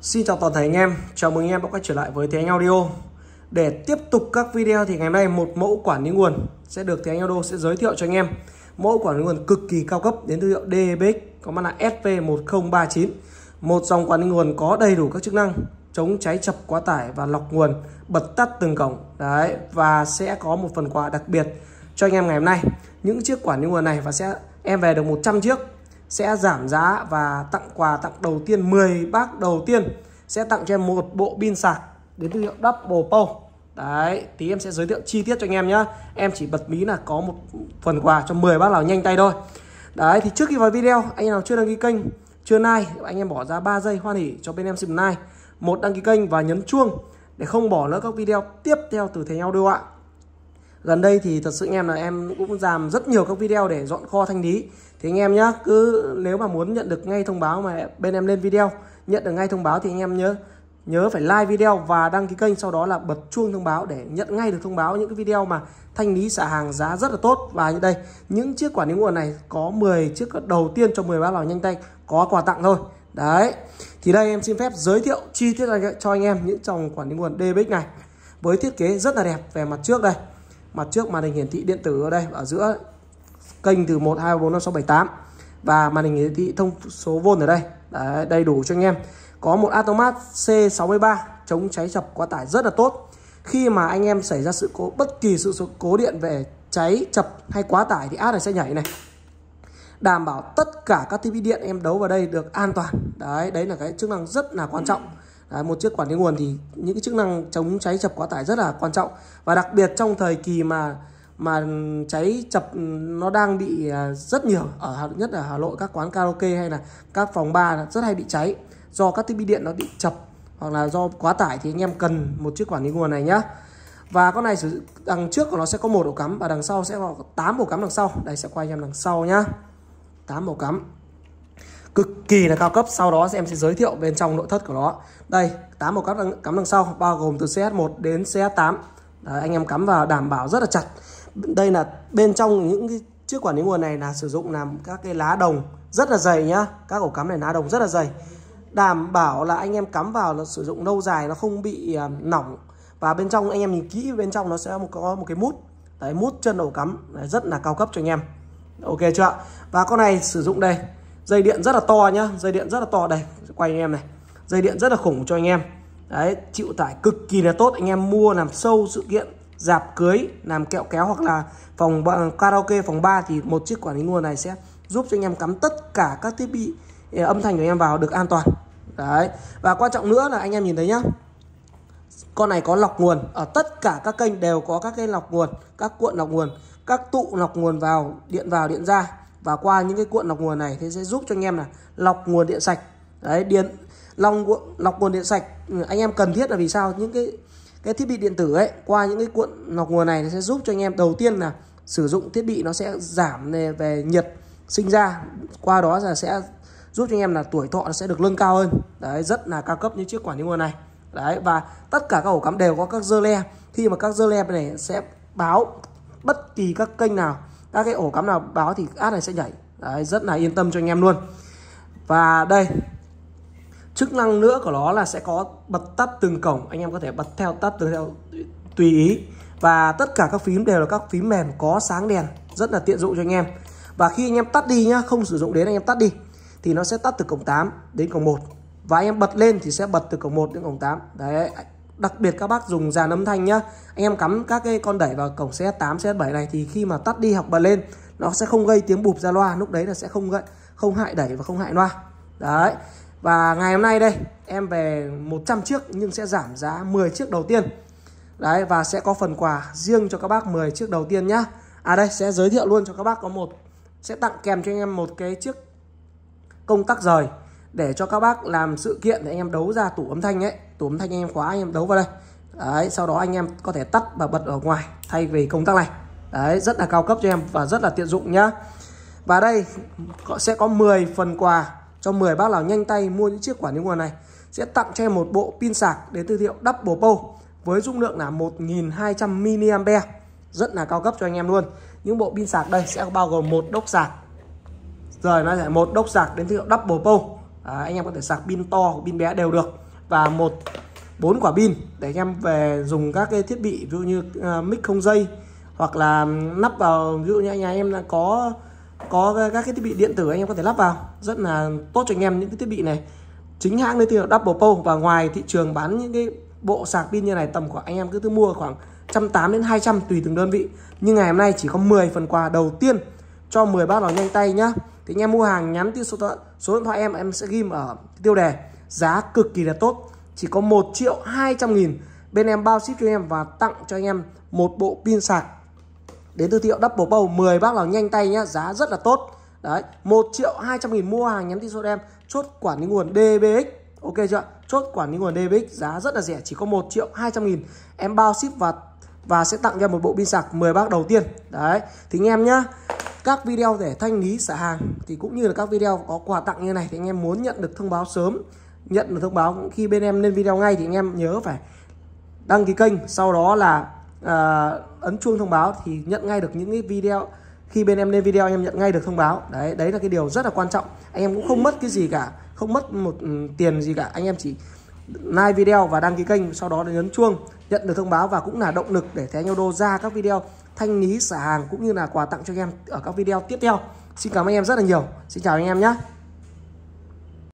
Xin chào toàn thể anh em, chào mừng anh em đã quay trở lại với Thế Anh Audio Để tiếp tục các video thì ngày hôm nay một mẫu quản lý nguồn sẽ được Thế Anh Audio sẽ giới thiệu cho anh em Mẫu quản lý nguồn cực kỳ cao cấp đến thương hiệu DBX có mã là SV1039 Một dòng quản lý nguồn có đầy đủ các chức năng chống cháy chập quá tải và lọc nguồn bật tắt từng cổng Đấy, và sẽ có một phần quà đặc biệt cho anh em ngày hôm nay Những chiếc quản lý nguồn này và sẽ em về được 100 chiếc sẽ giảm giá và tặng quà tặng đầu tiên 10 bác đầu tiên sẽ tặng cho em một bộ pin sạc đến thương hiệu Double Power Đấy, tí em sẽ giới thiệu chi tiết cho anh em nhá, Em chỉ bật mí là có một phần quà cho 10 bác nào nhanh tay thôi Đấy, thì trước khi vào video, anh em nào chưa đăng ký kênh, chưa like Anh em bỏ ra 3 giây hoan hỉ cho bên em xin like một đăng ký kênh và nhấn chuông Để không bỏ lỡ các video tiếp theo từ Thầy Nhau Đưa ạ gần đây thì thật sự anh em là em cũng làm rất nhiều các video để dọn kho thanh lý thì anh em nhá cứ nếu mà muốn nhận được ngay thông báo mà bên em lên video nhận được ngay thông báo thì anh em nhớ nhớ phải like video và đăng ký kênh sau đó là bật chuông thông báo để nhận ngay được thông báo những cái video mà thanh lý xả hàng giá rất là tốt và như đây những chiếc quản lý nguồn này có 10 chiếc đầu tiên cho 13 lò nhanh tay có quà tặng thôi đấy thì đây em xin phép giới thiệu chi tiết cho anh em những dòng quản lý nguồn DBX này với thiết kế rất là đẹp về mặt trước đây mặt trước màn hình hiển thị điện tử ở đây ở giữa kênh từ 1 2 4 5 6 7 8 và màn hình hiển thị thông số vôn ở đây Đấy, đầy đủ cho anh em có một automat C63 chống cháy chập quá tải rất là tốt khi mà anh em xảy ra sự cố bất kỳ sự cố điện về cháy chập hay quá tải thì app này sẽ nhảy này đảm bảo tất cả các tv điện em đấu vào đây được an toàn đấy đấy là cái chức năng rất là quan trọng Đấy, một chiếc quản lý nguồn thì những cái chức năng chống cháy chập quá tải rất là quan trọng và đặc biệt trong thời kỳ mà mà cháy chập ừ, nó đang bị à, rất nhiều ở nhất là Hà Nội các quán karaoke hay là các phòng bar rất hay bị cháy do các thiết bị điện nó bị chập hoặc là do quá tải thì anh em cần một chiếc quản lý nguồn này nhá và con này sử đằng trước của nó sẽ có một ổ cắm và đằng sau sẽ có tám ổ cắm đằng sau đây sẽ quay anh em đằng sau nhá tám ổ cắm cực kỳ là cao cấp sau đó em sẽ giới thiệu bên trong nội thất của nó đây tám một cắm đằng, cắm đằng sau bao gồm từ CH1 đến CH8 Đấy, anh em cắm vào đảm bảo rất là chặt đây là bên trong những cái chiếc quản lý nguồn này là sử dụng làm các cái lá đồng rất là dày nhá các ổ cắm này lá đồng rất là dày đảm bảo là anh em cắm vào nó sử dụng lâu dài nó không bị uh, nỏng và bên trong anh em nhìn kỹ bên trong nó sẽ một có một cái mút đấy mút chân ổ cắm đấy, rất là cao cấp cho anh em ok chưa ạ và con này sử dụng đây dây điện rất là to nhá dây điện rất là to đây quay anh em này dây điện rất là khủng cho anh em đấy chịu tải cực kỳ là tốt anh em mua làm sâu sự kiện dạp cưới làm kẹo kéo hoặc là phòng karaoke phòng ba thì một chiếc quản lý nguồn này sẽ giúp cho anh em cắm tất cả các thiết bị à, âm thanh của anh em vào được an toàn đấy và quan trọng nữa là anh em nhìn thấy nhá con này có lọc nguồn ở tất cả các kênh đều có các cái lọc nguồn các cuộn lọc nguồn các tụ lọc nguồn vào điện vào điện ra và qua những cái cuộn lọc nguồn này thì sẽ giúp cho anh em là lọc nguồn điện sạch đấy điện lòng lọc nguồn điện sạch ừ, anh em cần thiết là vì sao những cái cái thiết bị điện tử ấy qua những cái cuộn lọc nguồn này sẽ giúp cho anh em đầu tiên là sử dụng thiết bị nó sẽ giảm về nhiệt sinh ra qua đó là sẽ giúp cho anh em là tuổi thọ nó sẽ được nâng cao hơn đấy rất là cao cấp như chiếc quản lý nguồn này đấy và tất cả các ổ cắm đều có các dơ le khi mà các dơ le này sẽ báo bất kỳ các kênh nào các cái ổ cắm nào báo thì ad này sẽ nhảy Đấy, rất là yên tâm cho anh em luôn và đây chức năng nữa của nó là sẽ có bật tắt từng cổng anh em có thể bật theo tắt từng theo tùy ý và tất cả các phím đều là các phím mềm có sáng đèn rất là tiện dụng cho anh em và khi anh em tắt đi nhá không sử dụng đến anh em tắt đi thì nó sẽ tắt từ cổng 8 đến cổng 1 và anh em bật lên thì sẽ bật từ cổng 1 đến cổng 8 đấy đặc biệt các bác dùng dàn âm thanh nhá anh em cắm các cái con đẩy vào cổng xe 8 xe 7 này thì khi mà tắt đi học bật lên nó sẽ không gây tiếng bụp ra loa lúc đấy là sẽ không gây không hại đẩy và không hại loa đấy và ngày hôm nay đây em về 100 chiếc nhưng sẽ giảm giá 10 chiếc đầu tiên đấy và sẽ có phần quà riêng cho các bác 10 chiếc đầu tiên nhá à đây sẽ giới thiệu luôn cho các bác có một sẽ tặng kèm cho anh em một cái chiếc công tắc rời để cho các bác làm sự kiện thì anh em đấu ra tủ âm thanh ấy tủ âm thanh anh em khóa anh em đấu vào đây đấy sau đó anh em có thể tắt và bật ở ngoài thay vì công tắc này đấy rất là cao cấp cho em và rất là tiện dụng nhá và đây sẽ có 10 phần quà cho 10 bác nào nhanh tay mua những chiếc quả níu nguồn này sẽ tặng cho em một bộ pin sạc đến thương hiệu Double Bow với dung lượng là 1200 mAh rất là cao cấp cho anh em luôn những bộ pin sạc đây sẽ bao gồm một đốc sạc rồi nó sẽ một đốc sạc đến thương hiệu Double Bow à, anh em có thể sạc pin to pin bé đều được và một bốn quả pin để anh em về dùng các cái thiết bị ví dụ như uh, mic không dây hoặc là lắp vào ví dụ như nhà em đã có có các cái thiết bị điện tử anh em có thể lắp vào rất là tốt cho anh em những cái thiết bị này chính hãng đây là Double Pole và ngoài thị trường bán những cái bộ sạc pin như này tầm khoảng anh em cứ thứ mua khoảng 180 đến 200 tùy từng đơn vị nhưng ngày hôm nay chỉ có 10 phần quà đầu tiên cho 10 bác lò nhanh tay nhá thì anh em mua hàng nhắn tin số điện số điện thoại em em sẽ ghim ở tiêu đề giá cực kỳ là tốt chỉ có 1 triệu 200 nghìn bên em bao ship cho em và tặng cho anh em một bộ pin sạc đến từ hiệu double bầu 10 bác nào nhanh tay nhá giá rất là tốt đấy 1 triệu 200 nghìn mua hàng nhắn tin số em chốt quản lý nguồn DBX ok chưa chốt quản lý nguồn DBX giá rất là rẻ chỉ có 1 triệu 200 nghìn em bao ship và và sẽ tặng cho một bộ pin sạc 10 bác đầu tiên đấy thì anh em nhá các video để thanh lý xả hàng thì cũng như là các video có quà tặng như này thì anh em muốn nhận được thông báo sớm nhận được thông báo khi bên em lên video ngay thì anh em nhớ phải đăng ký kênh sau đó là à, ấn chuông thông báo thì nhận ngay được những cái video khi bên em lên video anh em nhận ngay được thông báo đấy đấy là cái điều rất là quan trọng anh em cũng không mất cái gì cả không mất một ừ, tiền gì cả anh em chỉ like video và đăng ký kênh sau đó là nhấn chuông nhận được thông báo và cũng là động lực để Thế nhau Đô ra các video thanh lý xả hàng cũng như là quà tặng cho anh em ở các video tiếp theo xin cảm ơn anh em rất là nhiều xin chào anh em nhé